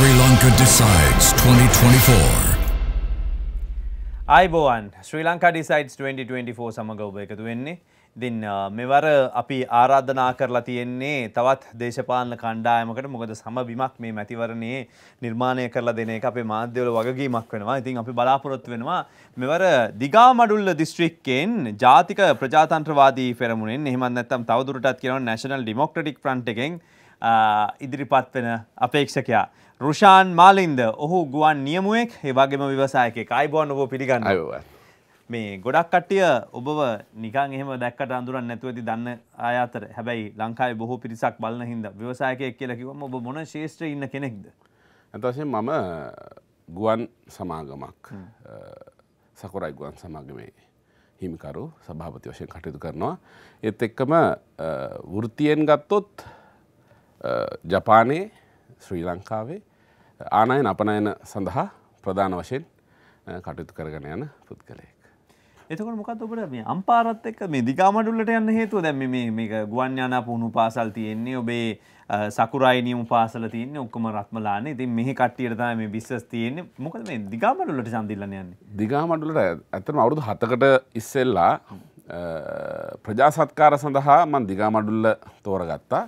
ශ්‍රී ලංක ඩිසයිඩ්ස් 2024 අයිබෝවන් ශ්‍රී ලංකා ඩිසයිඩ්ස් 2024 සමඟ ඔබ එකතු වෙන්නේ දින් මෙවර අපි ආරාධනා කරලා තියෙන්නේ තවත් දේශපාලන කණ්ඩායමකට මොකද සම බිමක් මේ මැතිවරණයේ නිර්මාණය කරලා දෙන එක අපේ මාධ්‍යවල වගකීමක් වෙනවා. ඉතින් අපි බලාපොරොත්තු වෙනවා මෙවර දිගාමඩුල්ල දිස්ත්‍රික්කයෙන් ජාතික ප්‍රජාතන්ත්‍රවාදී පෙරමුණෙන් එහෙමත් නැත්නම් තවදුරටත් කියනවා National Democratic Front එකෙන් ඉදිරිපත් වෙන අපේක්ෂකයා රුෂාන් මාලින්ද ඔහු ගුවන් නියමුවෙක් ඒවාගේම විවසායක අයිබෝන් ඔබ පිළිගන්න මේ ගොඩක් කට්ටිය ඔබව නිකන් එහෙම දැක්කට අඳුරන් නැතුව ඇති දන්න අය අතර හැබැයි ලංකාවේ බොහෝ පිරිසක් බලන හින්දා ව්‍යවසායකයෙක් කියලා කිව්වම ඔබ මොන ශේෂ්ත්‍රයේ ඉන්න කෙනෙක්ද? අතවසේ මම ගුවන් සමාගමක් සකුරයි ගුවන් සමාගමේ හිමිකරු සභාපති වශයෙන් කටයුතු කරනවා. ඒත් එක්කම වෘත්තියෙන් ගත්තොත් ජපානයේ ශ්‍රී ලංකාවේ ආනයන අපනයන සඳහා ප්‍රධාන වශයෙන් කටයුතු කරගෙන යන පුද්ගලයෙක්. එතකොට මොකද ඔබට මේ අම්පාරත් එක්ක මේ දිගාමඩුල්ලට යන්න හේතුව දැන් මේ මේක ගුවන් යානා පුහුණු පාසල් තියෙන්නේ ඔබේ සකුරයි නියමු පාසල තියෙන්නේ ඔක්කොම රත්මලානේ. ඉතින් මෙහි කට්ටියට තමයි මේ බිස්නස් තියෙන්නේ. මොකද මේ දිගාමඩුල්ලට සම්දිල්ලන යන්නේ? දිගාමඩුල්ලට ඇත්තටම අවුරුදු 7කට ඉස්සෙල්ලා ප්‍රජා සත්කාර සඳහා මම දිගාමඩුල්ල තෝරගත්තා.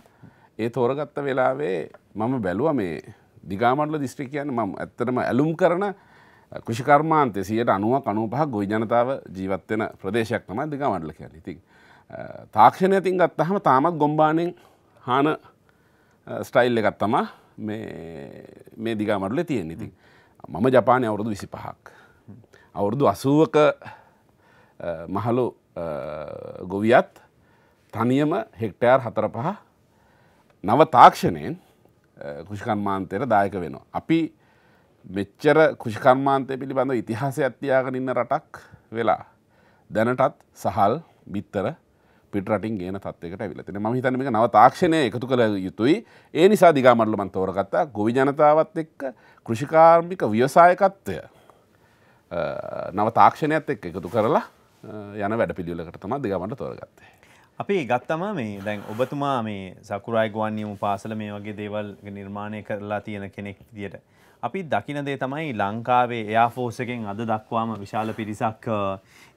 ඒ තෝරගත්ත වෙලාවේ මම බැලුවා මේ දිගාමටල දිස්ත්‍රිකයන් ම ඇත්තටම ඇලුම් කරන කෘෂිකර්මාන්තය සියට අනුවක් අනුපහ ගොයි ජනතාව ජීවත්වෙන ප්‍රදේශයක් තමයි දිගාමටල කියන ඉතින් තාක්ෂණය තින් ගත්තහම තාමත් ගොම්බානෙන් හාන ස්ටයිල් එකත් තමා මේ දිගාමටල තියෙන් ඉතින් මම ජපානය අවුරුදු විසි පහක් අවුරුදු අසුවක මහලු ගොවියත් තනියම හෙක්ටයාර් හතර පහ නව තාක්ෂණයෙන් කෘෂිකන්මාන්තයට දායක වෙනවා. අපි මෙච්චර කෘෂිකන්මාන්තය පිළිබඳ ඉතිහාස ඇත්තියාගෙන ඉන්න රටක් වෙලා. දැනටත් සහල් බිත්තර පිටරටින් ගේ තත්වකට විලතින ම හිතනක නව තාක්ෂණය එකතු කළ යුතුයි ඒ නිසා දිගාමටලමන් තෝරගත්තා ගොවි ජනතාවත් එක්ක කෘෂිකාර්මික ව්‍යවසායකත්වය නව තාක්ෂණයත් එක් එකතු කරලා යන වැඩ පිළිලකට තම දිගමට තෝරගත්තේ. අපි ගත්තම මේ දැන් ඔබතුමා මේ සකුරයි ගුවන්නියමු පාසල මේ වගේ දේවල් නිර්මාණය කරලා තියෙන කෙනෙක් දිට. අපි දකින දේ තමයි ලංකාවේ එයාෆෝස් එකෙන් අද දක්වාම විශාල පිරිසක්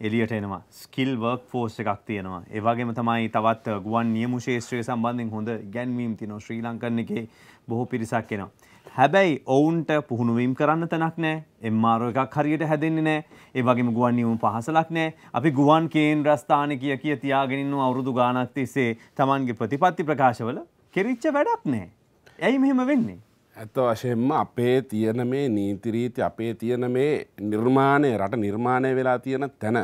එලියට එනවා ස්කිල් වර්ක් ෆෝස් එකක් තියෙනවා. ඒවගේම තමයි තවත් ගුවන් නියමු ශේෂත්‍රය සම්බන්ධින් හොඳ ගැන්වීම් තිනෝ ශ්‍රී ලංකන්න එකේ බොහෝ පිරිසක් එෙනවා. හැබැයි ඔවුන්ට පුහුණුවීම් කරන්න තැනක් නෑ එම්මාරෝ එකක් හරියට හැදෙන්නේ නෑ ඒ වගේම ගුවන් නියම පහසලක් නෑ අපි ගුවන් කේන්ද්‍රස්ථාන කිය කිය තියාගෙන ඉන්න අවුරුදු ගාණක් තිස්සේ Tamanගේ ප්‍රතිපත්ති ප්‍රකාශවල කෙරිච්ච වැඩක් නෑ ඇයි මෙහෙම වෙන්නේ ඇත්ත වශයෙන්ම අපේ තියෙන මේ නීති රීති අපේ තියෙන මේ නිර්මාණය රට නිර්මාණය වෙලා තියෙන තැන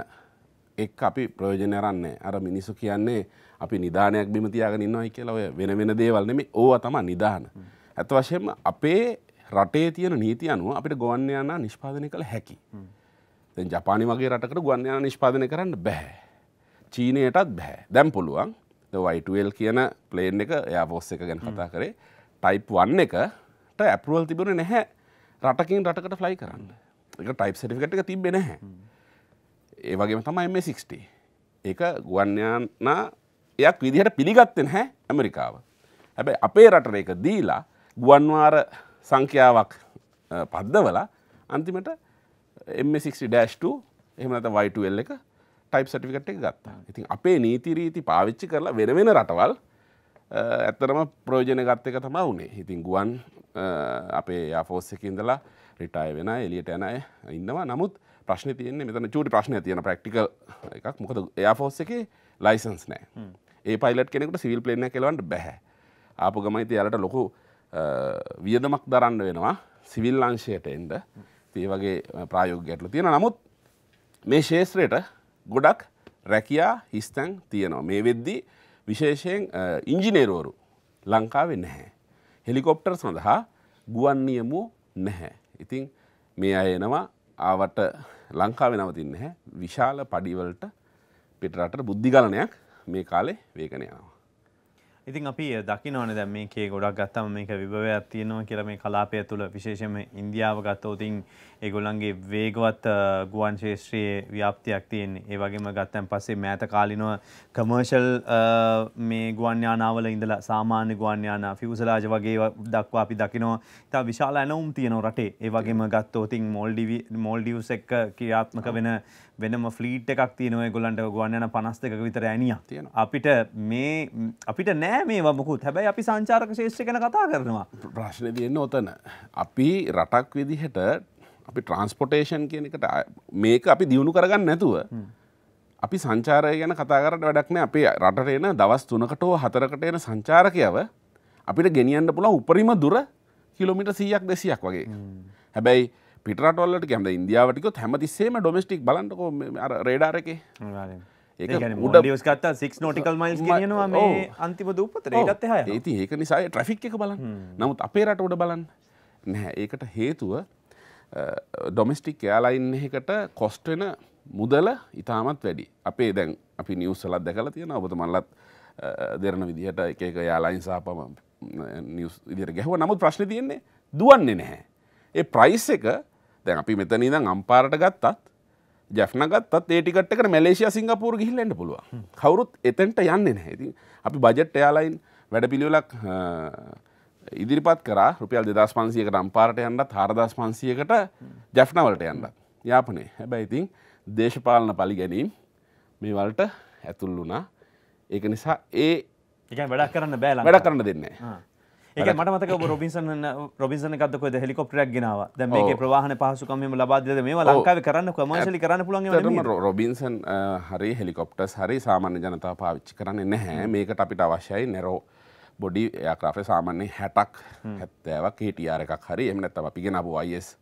එක් අපි ප්‍රයෝජනය අරන්නේ අර මිනිසු කියන්නේ අපි නිදානයක් බිම තියාගෙන ඉන්නවයි කියලා ඔය වෙන වෙන දේවල් නෙමෙයි ඕවා තමයි නිදාන. ඇත වශයෙන්ම අපේ රටේ තියෙන නීති අනුව අපිට ගොවන්්‍යයානා නිෂ්පාදනය කළ හැකි. ජපානි වගේ රටකට ගුවන්්‍යයාන නිෂ්පාදනය කරන්න බැහැ. චීනයටත් බැහැ දැම් පුළුවන් වයිටල් කියන පලේන් එක එයාබෝස් එක ගැන කතා කරේ ටයිප් වන්න එකට ඇපරුවල් තිබුණ නැහැ රටකින් රටකට ෆ්ලයි කරන්න එක ටයිප් සටිකට එක තිබෙන නැහැ. ඒ වගේම තමයි මේ 60 ඒක ගුවන්්‍යයානා එයක් විදිහට පිළිගත්තෙන් හැ ඇමරිකාව. හැබැයි අපේ රටන එක දීලා ගුවන්වාර සංඛ්‍යාවක් පද්දවල අන්තිමට M60-2 එහමත වයිටල් එක ටයිප් සටිකට එක ගත්තා ඉතින් අපේ නීතිරීති පාවිච්චි කරලා වෙනවෙන රටවල් ඇත්තරම ප්‍රෝජන ගත්ත එක තමා වුණේ ඉතින් ගුවන් අපේ යාෆෝස්සකින්දලා රිටාය වෙන එලියට යනය ඉන්නවා නමුත් ප්‍රශ්න තියන්නේ මෙතන චූටි ප්‍රශ්න තියන ප්‍රක්ටිකල් එකක් මොකද එයාෆෝස් එක ලයිසන්ස් නෑ ඒ පයිලට කෙනෙකුට සිවිල් පලේන කෙලවන්ට බැහැ ආපු ගමයිති යාලට ලොකු වියදමක් දරන්න වෙනවා සිවිල් අංශයට එන්ඩ තිය වගේ ප්‍රායෝග ඇටලු තියෙන නමුත් මේ ශේත්‍රයට ගොඩක් රැකයා හිස්තැන් තියෙනවා මේ වෙද්දි විශේෂයෙන් ඉංජිනේරුවරු ලංකාවෙ නැහැ. හෙලිකොප්ටර් සඳහා ගුවන් නියමු නැහැ. ඉතිං මේ අයනවා ආවට ලංකාව නවතින්න හැ විශාල පඩිවලට පිටරට බුද්ධිගලනයක් මේ කාලේ වේකනයනවා. ඉතින් අපි දකිනවන දැ මේකේ ගොඩක් ගත්තම මේක විභවයක් තියෙනවා කියල මේ කලාපය තුළ විශේෂම ඉන්දියාව ගත්තෝතින් ඒගොල්ලන්ගේ වේගවත් ගුවන් ශේෂත්‍රයේ ව්‍යාප්තියක් තියෙන් ඒ වගේම ගත්තැන් පස්සේ මෑත කාලිනව කමර්ෂල් මේ ගුවන්්‍යානාවල ඉඳලා සාමාන්‍ය ගුවන්්‍යාන ෆිවසලාජ වගේ දක්වා අපි දකිනවා තා විශාල ඇනවුම් තියෙන රටේ ඒ වගේම ගත්තෝතින් මොල්ඩිවි මොල්ඩියස් එක්ක ක්‍රියාත්මක වෙන වෙනම ෆ්ලීට් එකක් තියෙනවා ගොලන්ට ගුවන්යන පනස් දෙක විතර ඇනියක් තියෙන අපිට මේ අපිට නෑ නෑ මේ වමකුත් හැබැයි අපි සංචාරක ශේෂ්‍ය කන කතා කරනවා. ප්‍රශ්න තියන්න ඔතන. අපි රටක් විදිහට අපි ට්‍රන්ස්පොටේෂන් කියන එකට මේක අපි දියුණු කරගන්න නැතුව. අපි සංචාරය ගැන කතාකරට වැඩක්න අපේ රටට එන දවස් තුනකටෝ හතරකට එන සංචාරකයව අපිට ගෙනියන්න පුළ උපරිම දුර කිලෝමිට සීයක් දෙසියක් වගේ. හැබැයි පිටරටොල්ලට කැම ඉන්දියාවටිකොත් හැමතිස්සේම ඩොමස්ටික් බලන්නකො රේඩාරකේ. ඩියස් කත්තා සික් නෝටිකල් මයිල් කියනවා මේ අන්තිම දූපතර ඒකත් එහ ඒති ඒක නිසා ට්‍රෆික් එක බලන් නමුත් අපේ රට උඩ බලන්න නැහැ ඒකට හේතුව ඩොමස්ටික් යාලයින් එකට කොස්ටෙන මුදල ඉතාමත් වැඩි අපේ දැන් අපි නිියවස්සලත් දැකල තියෙන ඔබත මල්ලත් දෙරන විදිහට එකක යාලයින් සාපම ඉදිර ගැහව නමුත් ප්‍රශ්න තියෙන්නේ දුවන්නේ නැහැ. ඒ ප්‍රයිස් එක දැන් අපි මෙතනී දම් අම්පාරට ගත්තත් ජැ්නගත් ඒටිකට මලේසිය සිංගපූර් ගිහිල්ලන්න පුළුව කවරුත් එතැන්ට යන්න නැහැති අපි බජට් එයාලයින් වැඩ පිළිවෙලක් ඉදිරිපත් කර රුපියල් දෙදස් පන්සියකට අම්පාරට යන්නත් හරදස් පන්සියකට ජැ්නවලට යන්න යාපනේ හැබැයිතින් දේශපාලන පලි ගැනීම් මේවලට ඇතුල් වුණා ඒක නිසා ඒ වැඩක් කරන්න බෑල වැඩ කරන්න දෙන්නේ එක මට මතක රොබිසන් රොබිසන කදක හෙලිකොප්ටරයක් ගෙනාව දැ මේ ප්‍රවාහන පහසුකම ලබාද මේ ලංකාව කරන්න කමශලි කරන්න පුළන් රොබින්සන් හරි හෙලිකොප්ටස් හරි සාමාන්‍ය ජනතාව පාවිච්චි කරන්න නැහැ මේකට අපිට අවශ්‍යයි නැරෝ බොඩි යාකාේ සාමාන්‍ය හැටක් හැත්තෑවක් හිටියාර එකක් හරි එමනත් අපි ගෙනබු අයිස්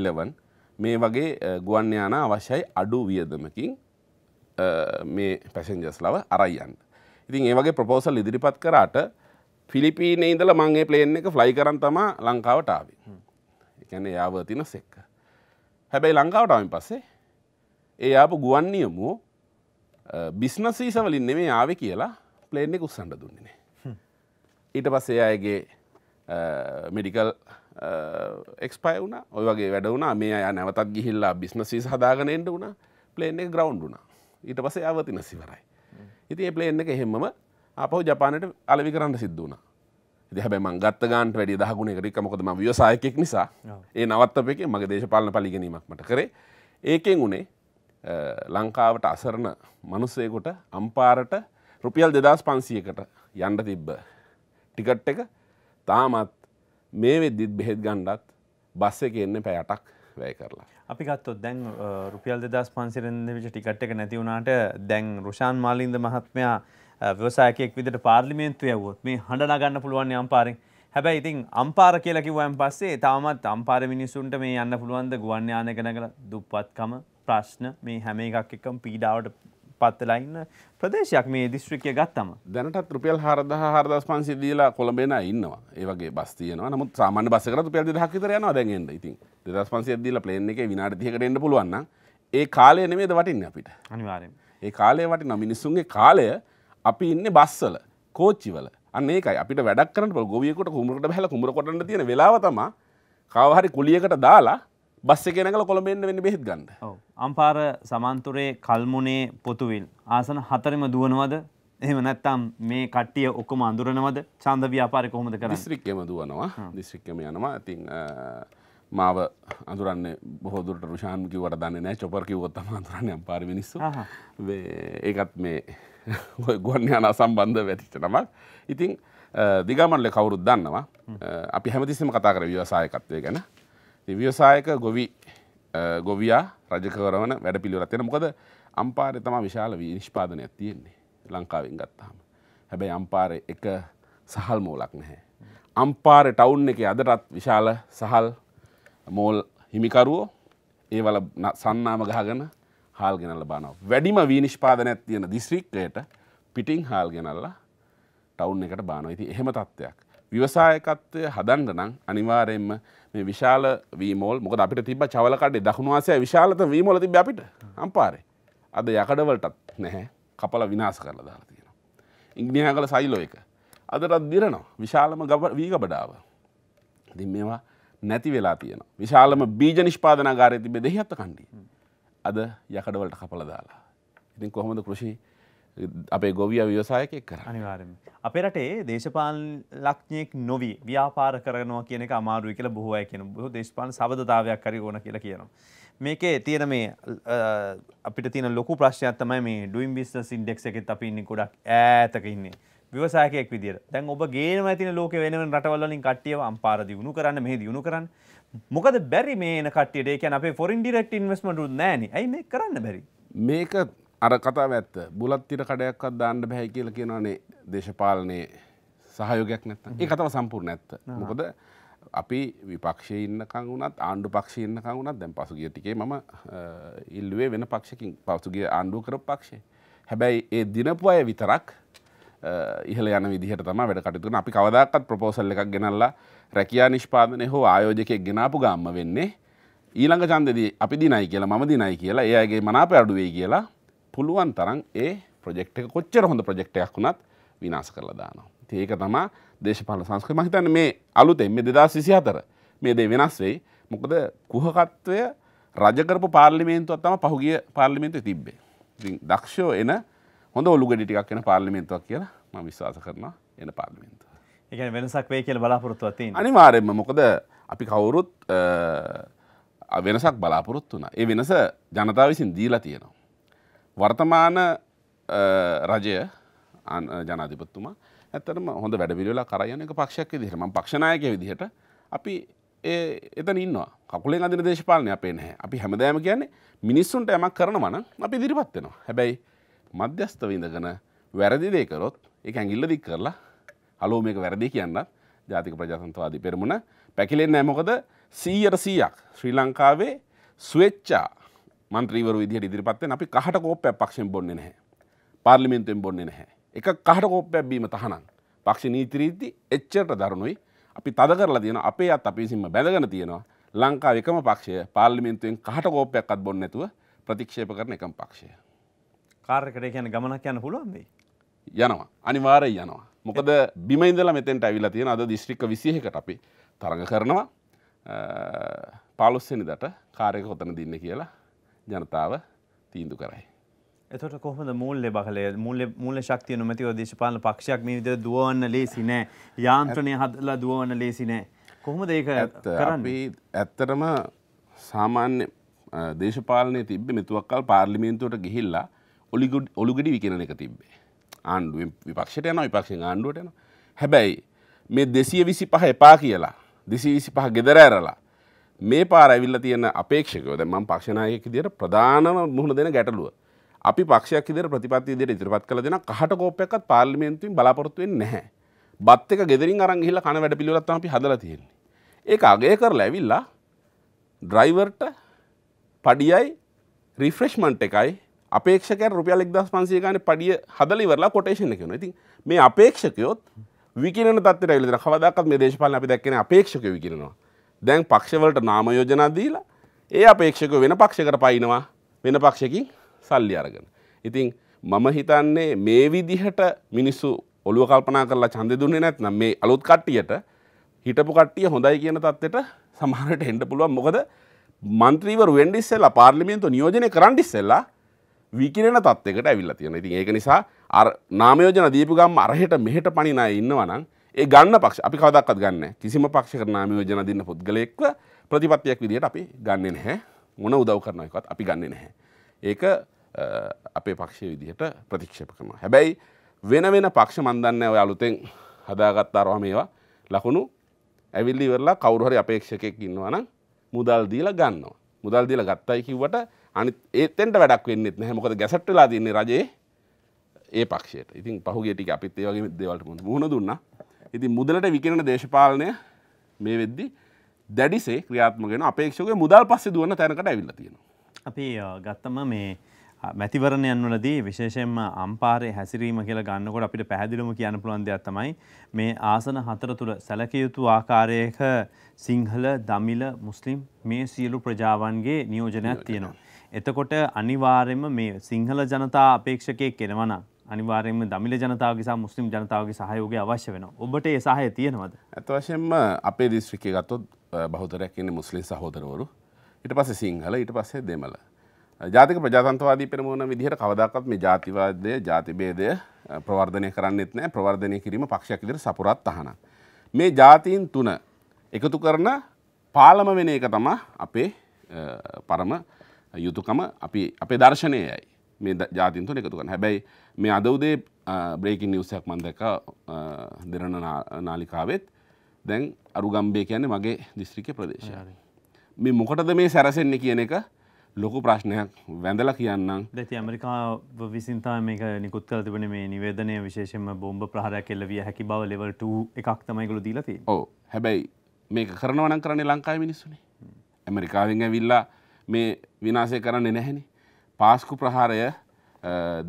ඉලවන් මේ වගේ ගුවන් යාන අවශ්‍යයි අඩු වියදමකින් මේ පැසෙන්ජස් ලව අරයියන්. ඉතින් ඒ වගේ ප්‍රපෝසල් ඉදිරිපත් කරාට ෆිලිපීනේ ඉඳල මංගේ පලේන් එක ෆ්ලයි කරන් තම ලංකාවටාව එකන යාව තින සෙක්ක හැබැයි ලංකාවටාවෙන් පස්සේ ඒ ආපු ගුවන්නියමු බිස්නස් සීසවලින් නෙමේ ආව කියලා පලේන්නෙ උස්සන්ඩ දුන්නේනේ ඊට පස්සේ අයගේ මෙඩිකල් එක්ස්පයි වුණ ඔය වගේ වැඩ වුණා මේ අය නැවතත් ගිහිල්ලා බිස්නසීස් හදාගනෙන්ට වුණ පලේන් එක ග්‍රවන්් වුණා ඊට පසේ අවතින සිවරයි ඉති ඒ පලේන් එක එහෙමම අපහු ජපානට අලවි කරන්න සිද්ධ වුණා දෙහැබැ මං ගත්ත ගාන්ට වැඩි දහගුණ එකට මොකද ම ව්‍යසායකෙක් නිසා ඒ නවත්තපයක මගේ දේශපාලන පලිගැනීමක්මට කරේ ඒකෙන් වුණේ ලංකාවට අසරණ මනුස්සයකොට අම්පාරට රුපියල් දෙදස් පන්සියකට යන්ඩ තිබ්බ ටිකට් එක තාමත් මේ වෙද්දිත් බෙහෙත් ගණ්ඩත් බස්ස එක එන්න පැයටක් වැය කරලා. අපි ගත්තොත් දැන් රුපියල් දෙදස් පන්සිරෙන්දවිච ටිකට් එක නැතිවුණට දැන් රුෂාන් මාලින්ද මහත්මයා ව්‍යවසායකයෙක් විදිට පාර්ලිමේන්තු ඇවොත් මේ හඬ නගන්න පුළුවන් අම්පාරෙන් හැබැයි ඉතින් අම්පාර කියලා කිව්වයන් පස්සේ තාමත් අම්පාර මිනිසුන්ට මේ යන්න පුළුවන්ද ගුවන් යානයක නැගලා දුප්පත්කම ප්‍රශ්න මේ හැම එකක් එක්කම පීඩාවට පත්තලයින්න ප්‍රදේශයක් මේ දිස්ත්‍රිකය ගත්තම දැනටත් රුපියල් හරදහ හරදස් පන්සි දීලා කොළඹෙන ඉන්නවා ඒවගේ බස්තියනවා නමුත් සාමාන්‍ය බස්සකරත් රුපියල් දෙදහක් විතර යනවා දැන් එන්න ඉතින් දෙදස් පන්සිය දීලා ප්ලේන් එකේ විනාඩි 30කට එන්න පුළුවන් නම් ඒ කාලය නෙමෙයිද වටින්නේ අපිට අනිවාර්යෙන් ඒ කාලය වටිනවා මිනිස්සුන්ගේ කාලය අපි ඉන්න බස්සල කෝච්චිවල අන්නේකයි අපිට වැඩක් කරන්න ගොවියකොට කුමරට හැල කුමර කොටන්න තියෙන වෙලාවතම කවහරි කුලියකට දාලා බස්ස කෙනකල කොළඹෙන්න්න වෙන්න බෙහිත් ගන්න අම්පාර සමන්තුරේ කල්මුණේ පොතුවිල් ආසන හතරම දුවනවද එහෙම නැත්තම් මේ කට්ටිය ඔක්කොම අඳුරනවද චන්ද ව්‍යාපාරය කොහොමද කර දිස්ත්‍රික්කම දුවනවා දිස්ත්‍රික්කම යනවා ඉතින් මාව අඳුරන්න බොහෝදුරට රුෂාන්කිවට දන්නේ නෑ චොපර කිව්වොත්තම අඳුරන්න අම්පාර මිනිස්සු ඒකත් මේ ගොන්න යන සම්බන්ධ වැටිට නමක් ඉතිං දිගමල්ල කවුරුත් දන්නවා අපි හැමතිස්සම කතා කර ව්‍යවසායකත්වය ගැන ව්‍යවසායක ගොවි ගොවයා රජකරවන වැඩ පිළිවරත්යෙන මොකද අම්පාරය තම විශාල වී නිෂ්පාදනයක් තියෙන්නේ ලංකාවෙන් ගත්තාම හැබැයි අම්පාරය එක සහල් මෝලක් නැහැ. අම්පාර ටවුන් එක අදටත් විශාල සහල් මෝල් හිමිකරුවෝ ඒවල සන්නාම ගහගන හාල් ගෙනල්ල බානව වැඩිම වීනිෂ්පාදනයක් තියෙන දිස්ත්‍රික්කයට පිටිං හාල් ගෙනල්ලා ටවුන් එකට බානව ඉති එහෙම තත්ත්වයක් විවසායකත්වය හදන්ඩ නම් අනිවාරයෙන්ම මේ විශාල වීමෝල් මොක අපිට තිබ චවලකඩේ දකුණවාසය විශාලත වීමෝල තිබ අපිට අම්පාරේ අද යකඩවලටත් නැහැ කපල විනාස කරල දාර තියෙන. ඉංග්‍රිය කළ සයිල්ලෝ එක අදරත් දිරනවා විශාලම ගබ වීගබඩාව ඉතින් මේවා නැති වෙලා තියෙන විශාලම බීජ නිෂ්පාදනාගාරය තිබේ දෙහත්ත කණ්ඩී. අද යකඩවලට කපල දාලා. ඉතින් කොහොමද කෘෂි අපේ ගොවිය ව්‍යවසායකය කර අනිවාරම. අපේ රටේ දේශපාල ලක්ඥයෙක් නොවී ව්‍යාපාර කරනවා කියන අමාරුව කියල බොහෝය කියන බොහ දේශපාල සබධතාවයක් කරි ඕන කියලා කියනවා. මේකේ තියෙන මේ අපිට තින ලොකු ප්‍රශ්නයක් තමයි මේ ඩුවම් බිස්නස් ඉන්ඩෙක් එකෙත් අපි ඉන්න ගොඩක් ඇතක ඉන්නේ ව්‍යවසායකෙක් විදිර දැන් ඔබ ගේන ඇතින ලෝක වෙන රටවලින් කට්ටියව අම්පාර දියුණු කරන්න මේ දියුණු කරන්න මොකද බැරි මේන කට්ටියට ඒ කියන්නේ අපේ ෆොරින් ඩිරෙක්ට් ඉන්වෙස්ට්මන්ට් උත් නැහනේ. ඇයි මේක කරන්න බැරි? මේක අර කතාව ඇත්ත. බුලත් tira කඩයක්වත් දාන්න බෑ කියලා කියනවනේ දේශපාලනයේ සහයෝගයක් නැත්තම්. ඒ කතාව සම්පූර්ණ ඇත්ත. මොකද අපි විපක්ෂය ඉන්නකං වුණත් ආණ්ඩු පක්ෂ ඉන්නකං වුණත් දැන් පසුගිය ටිකේ මම ඉල්ලුවේ වෙන පක්ෂකින් පසුගිය ආණ්ඩුව කරපු පක්ෂේ. හැබැයි ඒ දිනපු අය විතරක් ඉහල යන විදිහට තම වැඩ කටතුන අපි කවදක්ත් ප්‍රපෝසල් එකක් ගෙනල්ලා රැකයා නිෂ්පාදනය හෝ ආයෝජකයක් ගෙනාපු ගම්ම වෙන්නේ ඊළඟ චන්දෙද අපි දිනයි කියලා මම දිනයි කියලා ඒගේ මනාප අඩුවේ කියලා පුළුවන් තරන් ඒ ප්‍රජෙක්් එක කොච්චර හොඳ ප්‍රජෙක්්යක් වුණත් විනාස කරලා දානවා. ඒක තමා දේශපාල සංස්ක්‍ර මහිතන්න මේ අලුතෙන් මෙ දෙදා සිසි අතර මේ දේ වෙනස් වෙයි මොකද කුහකත්වය රජකරපු පාර්ලිමේන්තුවත් තම පහුගිය පාර්ලිමේන්තු තිබ්බේ. දක්ෂෝ එන හොඳ ඔලු ගඩි ටිකක් එන පාර්ලිමේන්තුවක් කියලා මම විශ්වාස කරනවා එන පාර්ලිමේන්තුව. ඒ කියන්නේ වෙනසක් වෙයි කියලා බලාපොරොත්තුවක් තියෙනවා. අනිවාර්යයෙන්ම මොකද අපි කවුරුත් වෙනසක් බලාපොරොත්තු වුණා. ඒ වෙනස ජනතාව විසින් දීලා තියෙනවා. වර්තමාන රජය ජනාධිපත්තුමා ඇතරම හොඳ වැඩිවිලලා කරයන එක පක්ෂයක් විදිහට මම පක්ෂනායක විදිහට අපි එතන ඉන්නවා කකුලෙන් අදින දේශපාලනය අපේ නැහැ අපි හැමදෑම කියන්නේ මිනිස්සුන්ට යමක් කරනවා නම් අපි ඉදිරිපත් වෙනවා හැබැයි මධ්‍යස්ථ විඳගෙන වැරදි දේ කරොත් ඒක ඇඟිල්ල දික් කරලා හලෝ මේක වැරදි කියන්නත් ජාතික ප්‍රජාතන්ත්‍රවාදී පෙරමුණ පැකිලෙන්නේ නැහැ මොකද 100ට 100ක් ශ්‍රී ලංකාවේ ස්වේච්ඡා මන්ත්‍රීවරු විදිහට ඉදිරිපත් වෙන අපි කහට කෝප්පයක් පක්ෂෙන් බොන්නේ නැහැ. පාර්ලිමේන්තුවෙන් බොන්නේ නැහැ. එක කහට කෝප්පයක් බීම තහනම්. පක්ෂ නීති රීති එච්චරට දරුණුයි. අපි තද කරලා තියෙනවා අපේ අත් අපි විසින්ම බැඳගෙන තියෙනවා. ලංකාව එකම පක්ෂය පාර්ලිමේන්තුවෙන් කහට කෝප්පයක්වත් බොන්නේ නැතුව ප්‍රතික්ෂේප කරන එකම පක්ෂය. කාරකට කියන ගමනක් යන්න පුළුවන්දේ. යනවා අනිවාරය යනවා. මොකද බිමයිදල මෙතෙන්ට ඇවිලා තියෙන අද දිස්ත්‍රික්ක විසිහකට අපි තරඟ කරනවා පාලොස්සනිදට කාරයක හොතන දින්න කියලා ජනතාව තීන්දු කරයි. එතට කොහම මුල්ල බහල මුල්ල මුල්ල ශක්තිය නොමතිව දේශපාලන පක්ෂයක් මේ විදිර දුවන්න ලේසි නෑ යාන්ත්‍රණය හදලා දුවන්න ලේසි නෑ. කොහොම දෙක කරන්න ඇත්තටම සාමාන්‍ය දේශපාලනය තිබ මෙතුවක්කල් පාර්ලිමේන්තුවට ගිහිල්ලා ඔලුගෙඩි විකරන එක තිබ්බේ ආණ්ඩුවෙන් විපක්ෂයට යන විපක්ෂෙන් ආණ්ඩුවට යන හැබැයි මේ දෙසිය විසි පහ එපා කියලා දෙසි විසි පහ ගෙදර ඇරලා මේ පාර ඇවිල්ල තියෙන අපේක්ෂකව දැ මම පක්ෂණයක දිට ප්‍රධානම මුහුණ දෙන ගැටලුව අපි පක්ෂයක් ඉදිර ප්‍රතිපත්ති දිට ඉදිරිපත් කළ දෙෙන කහට කෝපයක්ත් පාර්ලිමෙන්තුවෙන් බලාපොරත්තුවෙන් නැහැ බත් එක ගෙදරින් අරංහිල කන වැඩ පිළිවෙලත් අපි හදලා තියෙන්නේ. ඒක අගය කරලා ඇවිල්ලා ඩ්‍රයිවර්ට පඩියයි රිෆ්‍රෙෂ්මන්ට් එකයි අපේක්ෂක රුපියල් එක්දස් පන්සේ ගන පඩිය හදලිවරලා කොටේෂන එකන ඉතින් මේ අපේක්ෂකයොත් විකන තත් රැවිල කවදක්ත් මේ දේශපාල අපි දැක්කන අපේක්ෂක විකිරනවා දැන් පක්ෂවලට නාමයෝජනදීලා ඒ අපේක්ෂක වෙන පක්ෂකට පයිනවා වෙන පක්ෂකින් සල්ලි අරගෙන. ඉතින් මම හිතන්නේ මේ විදිහට මිනිස්සු ඔළුව කල්පනා කරලා චන්ද දුන්නේ නැත්නම් මේ අලුත් කට්ටියට හිටපු කට්ටිය හොඳයි කියන තත්ත්වයට සමහරට එන්න පුළුවන් මොකද මන්ත්‍රීවරු වෙන්න ඉස්සෙල්ලා පාර්ලිමේන්තුව නියෝජනය කරන්න ඉස්සෙල්ලා විකිරෙන තත්වයකට ඇවිල්ලා තියෙන. ඉතින් ඒක නිසා අර නාමයෝජන දීපු ගම්ම අරහෙට මෙහෙට පණින අය ඉන්නවා නම් ඒ ගන්න පක්ෂ අපි කවදාවත් ගන්න කිසිම පක්ෂයකට නාමයෝජන දෙන්න පුද්ගලයෙක්ව ප්‍රතිපත්තියක් විදිහට අපි ගන්නෙ නැහැ. මොන උදව් කරන එකවත් අපි ගන්නෙ නැහැ. ඒක අපේ පක්ෂයේ විදිහට ප්‍රතික්ෂේප කරනවා. හැබැයි වෙන වෙන පක්ෂ මන් දන්නේ ඔය අලුතෙන් හදාගත්ත අරවා මේවා ලකුණු ඇවිල්ලි ඉවරලා කවුරු හරි අපේක්ෂකෙක් ඉන්නවා නම් මුදල් දීලා ගන්නවා. මුදල් දීලා ගත්තයි කිව්වට අනි ඒතෙන්ට වැඩක් වෙන්නෙත් නැහැ මොකද ගැසට්ටලා තින්නේ රජයේ ඒ පක්ෂයට ඉතින් පහුගේ ටික අපිත් ඒ වගේ දේවල්ට මුහුණ දුන්න ඉතින් මුදලට විකිරණ දේශපාලනය මේ වෙද්දි දැඩිසේ ක්‍රියාත්මගෙන අපේක්ෂකගේ මුදල් පස්සේ දුවන තැනකට ඇවිල්ලා තියෙනවා අපි ගත්තම මේ මැතිවරණයන් වලදී විශේෂයෙන්ම අම්පාරය හැසිරීම කියලා ගන්නකොට අපිට පැහැදිලිම කියන්න පුළුවන් දෙයක් තමයි මේ ආසන හතර තුළ සැලකිය යුතු ආකාරයක සිංහල දමිල මුස්ලිම් මේ සියලු ප්‍රජාවන්ගේ නියෝජනයක් තියෙනවා. එතකොට අනිවාර්යයෙන්ම මේ සිංහල ජනතා අපේක්ෂකයෙක් කෙනවනම් අනිවාර්යයෙන්ම දමිල ජනතාවගේ සහ මුස්ලිම් ජනතාවගේ සහයෝගය අවශ්‍ය වෙනවා. ඔබට ඒ සහාය තියෙනවද? අත වශයෙන්ම අපේ දිස්ත්‍රික්කයේ ගත්තොත් බහුතරයක් ඉන්නේ මුස්ලිම් සහෝදරවරු. ඊට පස්සේ සිංහල, ඊට පස්සේ දෙමළ. ජාතික ප්‍රජාතන්ත්‍රවාදී පෙරමුණ විදිහට කවදාකවත් මේ ජාතිවාදය, ජාතිභේදය ප්‍රවර්ධනය කරන්නෙත් නැහැ. ප්‍රවර්ධනය කිරීම පක්ෂයක් විදිහට සපුරාත් තහනම්. මේ ජාතීන් තුන එකතු කරන පාලම වෙන එක තමයි අපේ පරම යුතුකම අපි අපේ දර්ශනයයි මේ ජාතින්තුන එකතුකන් හැබැයි මේ අදවදේ බ්‍රේකින් නිවසයක් මන්දක දෙරණ නාලිකාවෙත් දැන් අරුගම්බය කියන්නේ මගේ දිස්ත්‍රික ප්‍රදේශය මේ මොකටද මේ සැරසෙන්නේ කියන එක ලොකු ප්‍රශ්නයක් වැඳල කියන්නම් දැති ඇමරිකාව විසින්තා මේක නිකුත් කල තිබන මේ නිවේදනය විශේෂම බොම්බ ප්‍රහරයක් එල්ලවිය හැකි බව ලෙවල්ට එකක් තමයිගලු දීලති ඕ හැබැයි මේක කරනවන කරන්නේ ලංකායි මිනිස්සුනේ ඇමරිකාවෙන් ඇවිල්ලා මේ විනාසය කරන්නේ නැහැනි. පාස්කු ප්‍රහාරය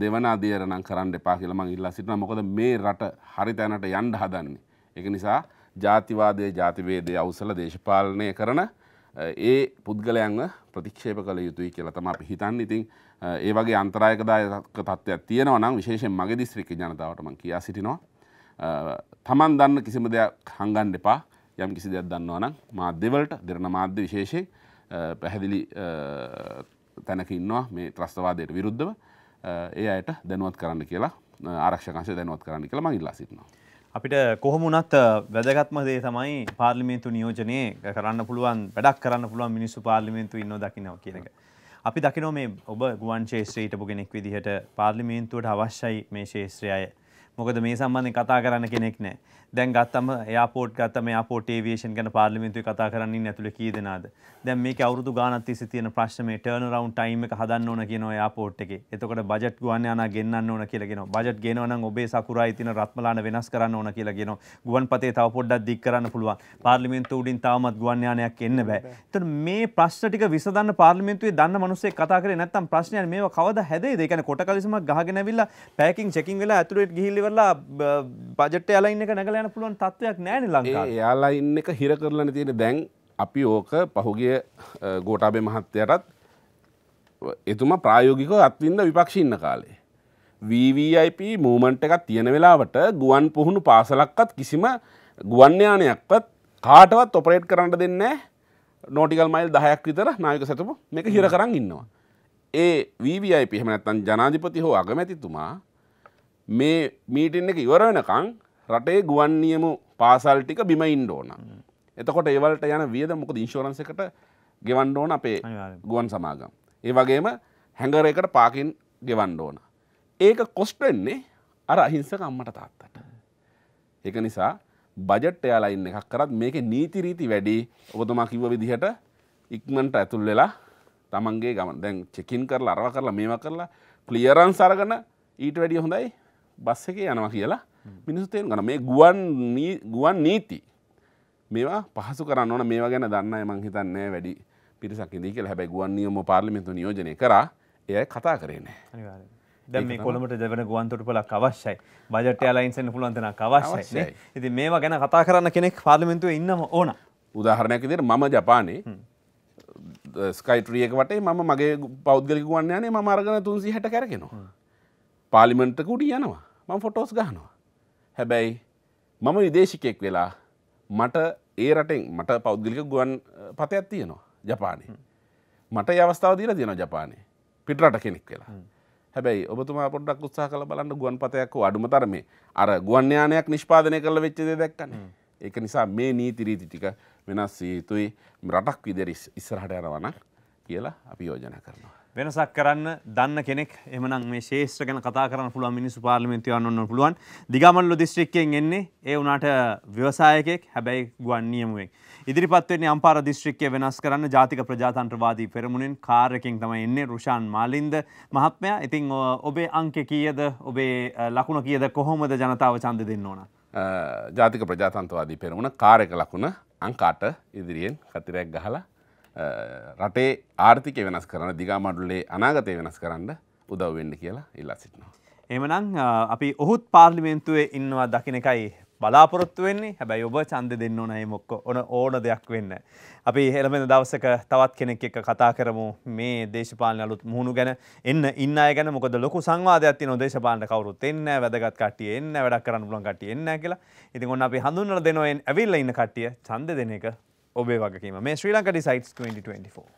දෙවන අදේරනම් කරන්න එපා කියලමං ඉල්ලා සිටන මොකද මේ රට හරිතැනට යන්ඩ හදන්නේ. එක නිසා ජාතිවාදය ජාතිවේදය අවසල දේශපාලනය කරන ඒ පුද්ගලයන්ව ප්‍රතික්ෂේප කළ යුතුයි කියලා තම අපි හිතන් ඉතින් ඒ වගේ අන්තරායකදායක තත්ත්වයක් තියෙනවා නම් විශේෂෙන් මගේ දිස්ත්‍රික්ක ජනතාවට මම කියා සිටිනවා. තමන් දන්න කිසිම දෙයක් හංගන්න එපා. යම් කිසි දෙයක් දන්නවා නම් මාධ්‍යවලට දෙරණ මාධ්‍ය විශේෂයෙන් පැහැදිලි තැනකින්නවා මේ ත්‍රස්තවාදයට විරුද්ධව ඒ අයට දැනුවත් කරන්න කියලා ආරක්ෂකංශය දැනුවත් කරන්න කියලා මං ඉල්ලා සිටිනවා. අපිට කොහොමුණත් වැදගත්ම දේ තමයි පාර්ලිමේන්තු නියෝජනය කරන්න පුළුවන් වැඩක් කරන්න පුළුවන් මිනිස්සු පාර්ලිමේන්තු ඉන්න දකිනව කියනක. අපි දකිනෝ මේ ඔබ ගුවන් ශේෂත්‍රයටපු කෙනෙක් විදිහට පාර්ලිමේන්තුවට අවශ්‍යයි මේ ශේෂත්‍රය අය. මොකද මේ සම්බන්ධය කතා කරන්න කෙනෙක් නෑ. දැන් ගත්තම එයාපෝට් ගත්තම එයාපෝට් ඒවියේෂන් ගැන පාර්ලිමේන්තුවේ කතා කරන්නේ නැතුළේ කී දෙනාද දැන් මේක අවුරුදු ගාණක් තිස්සේ තියෙන ප්‍රශ්න මේ ටර්න් අරවුන්ඩ් ටයිම් එක හදන්න ඕන කියනවා එයාපෝට් එකේ එතකොට බජට් ගුවන් යානා ගෙන්නන්න ඕන කියලා කියනවා බජට් ගේනවා නම් ඔබේ සකුරායි තියෙන රත්මලාන වෙනස් කරන්න ඕන කියලා කියනවා ගුවන්පතේ තව පොඩ්ඩක් දික් කරන්න පුළුවන් පාර්ලිමේන්තුව උඩින් තවමත් ගුවන් යානයක් එන්න බෑ එතකොට මේ ප්‍රශ්න ටික විසඳන්න පාර්ලිමේන්තුවේ දන්න මිනිස්සෙක් කතා කරේ නැත්නම් ප්‍රශ්නයන් මේවා කවදා හැදෙයිද ඒ කියන්නේ කොට කලිසමක් ගහගෙන ඇවිල්ලා පැකින් චෙකින් වෙලා ඇතුළට ගිහිල්ලා බජට් එක අලයින් එක නැගලා කරලා යන පුළුවන් තත්ත්වයක් නෑනේ ලංකාවේ. එයාලා ඉන්න එක හිර කරලානේ තියෙන්නේ. දැන් අපි ඕක පහුගිය ගෝඨාභය මහත්තයාටත් එතුමා ප්‍රායෝගිකව අත්විඳ විපක්ෂ ඉන්න කාලේ. VVIP මූමන්ට් එකක් තියෙන වෙලාවට ගුවන් පුහුණු පාසලක්වත් කිසිම ගුවන් යානයක්වත් කාටවත් ඔපරේට් කරන්න දෙන්නේ නැහැ. නෝටිකල් මයිල් 10ක් විතර නායක සතුම මේක හිර කරන් ඉන්නවා. ඒ VVIP එහෙම නැත්නම් ජනාධිපති හෝ අගමැතිතුමා මේ මීටින් එක ඉවර වෙනකන් රටේ ගුවන් නියමු පාසල් ටික බිම ඉන්ඩෝන. එතකොට ඒවලට යන වියද මොක ඉංශෝරන්ස එකට ගෙවන්ඩෝන අපේ ගුවන් සමාගම්. ඒ වගේම හැඟර එකට පාකින් ගෙවන්ඩෝන. ඒක කොස්ටෙන්නේ අර අහිංසක අම්මට තාත්තට. ඒක නිසා බජට් එයාලයින්න එකක් කරත් මේක නීතිරීති වැඩි ඔබතුමා කිව්ව විදිහට ඉක්මන්ට ඇතුල් වෙලා තමන්ගේ ගමන් දැන් චෙකින් කරලා අරව කරලා මේම කරලා ක්ලියරන් සරගන ඊට වැඩිය හොඳයි බස්ස එක යනවා කියලා මිනිසු තේරුම් ගන මේ ගුවන් ගුවන් නීති මේවා පහසු කරන්න ඕන මේ ගැන දන්න මං හිතන්නෑ වැඩි පිරිසක්කිදී කියලා හැබැයි ගුවන් නියම පාර්ලිමිතු නියෝජනය කර එය කතා කරේ නෑ දැම කොළමට දෙවන ගුවන්තොට පලක් අවශ්‍යයි බජට අලයින්සෙන් පුළුවන්තන අවශ්‍යයි ඉති මේවා ගැන කතා කරන්න කෙනෙක් පාර්ලිමිතුව ඉන්නම ඕන උදාහරණයක් ඉදිර මම ජපානේ ස්කයිට්‍රියක වටේ මම මගේ පෞද්ගලි ගුවන්යනේ මමාර්ගන තුන්සි හැට කරගෙනවා පාලිමෙන්ට කුඩි යනවා මං ෆොටෝස් ගහනවා හැබැයි මම විදේශිකෙක් වෙලා මට ඒ රටෙන් මට පෞද්ගලික ගුවන් පතයක් තියනවා ජපානය මට අවස්ථාව දීල තියෙන ජපානය පිටරට කෙනෙක් වෙලා හැබැයි ඔබතුමා පොඩ්ඩක් උත්සාහ කළ බලන්න ගුවන් පතයක් අඩුම තරමේ අර ගුවන්්‍යානයක් නිෂ්පාදනය කරල වෙච්චද දැක්කන්නේ ඒක නිසා මේ නීතිරීති ටික වෙනස් යුතුයි රටක් විදෙර ඉස්සරහට යනවන කියලා අපි යෝජන කරනවා. වෙනසක් කරන්න දන්න කෙනෙක් එමනම් මේ ශේෂ්‍ර ගැන කතා කරන්න පුළුවන් මිනිස්සු පාර්ලිමේන්තුවේ යන්න පුළුවන්. දිගමල්ලු දිස්ත්‍රික්කයෙන් එන්නේ ඒ උනාට ව්‍යවසායකයෙක් හැබැයි ගුවන් නියමුවෙක්. ඉදිරිපත් වෙන්නේ අම්පාර දිස්ත්‍රික්කය වෙනස් කරන්න ජාතික ප්‍රජාතන්ත්‍රවාදී පෙරමුණෙන් කාර්යකෙන් තමයි එන්නේ රුෂාන් මාලින්ද මහත්මයා. ඉතින් ඔබේ අංක කීයද? ඔබේ ලකුණ කීයද? කොහොමද ජනතාව ඡන්ද දෙන්න ඕන? ජාතික ප්‍රජාතන්ත්‍රවාදී පෙරමුණ කාර්යක ලකුණ අංක 8 ඉදිරියෙන් කතිරයක් ගහලා රටේ ආර්ථික වෙනස් කරන දිගාමඩුලේ අනාගතය වෙනස් කරන්න උදව්වෙන්න කියලා ඉල්ලා සිටිනවා. එමනං අපි ඔහුත් පාර්ලිමේන්තුවේ ඉන්නවා දකිනකයි බලාපොරොත්තු වෙන්නේ හැබැයි ඔබ චන්ද දෙන්න ඕනයි මොක්ක ඕන ඕන දෙයක් වෙන්න. අපි හෙළමෙන දවසක තවත් කෙනෙක් එක්ක කතා කරමු මේ දේශපාලන අලුත් මුහුණු ගැන එන්න ඉන්න අය ගැන මොකද ලොකු සංවාදයක් තියෙනවා දේශපාලනට කවුරුත් එන්න වැදගත් කට්ටිය එන්න වැඩක් කරන්න පුළුවන් කට්ටිය එන්න කියලා. ඉතින් ඔන්න අපි හඳුන්වලා දෙනවා ඇවිල්ලා ඉන්න කට්ටිය ඡන්ද දෙන එක ඔබේ මේ ශ්‍රී ලංක ඩිසයිට්ස් 2024.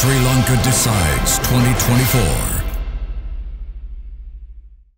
Sri Lanka Decides 2024.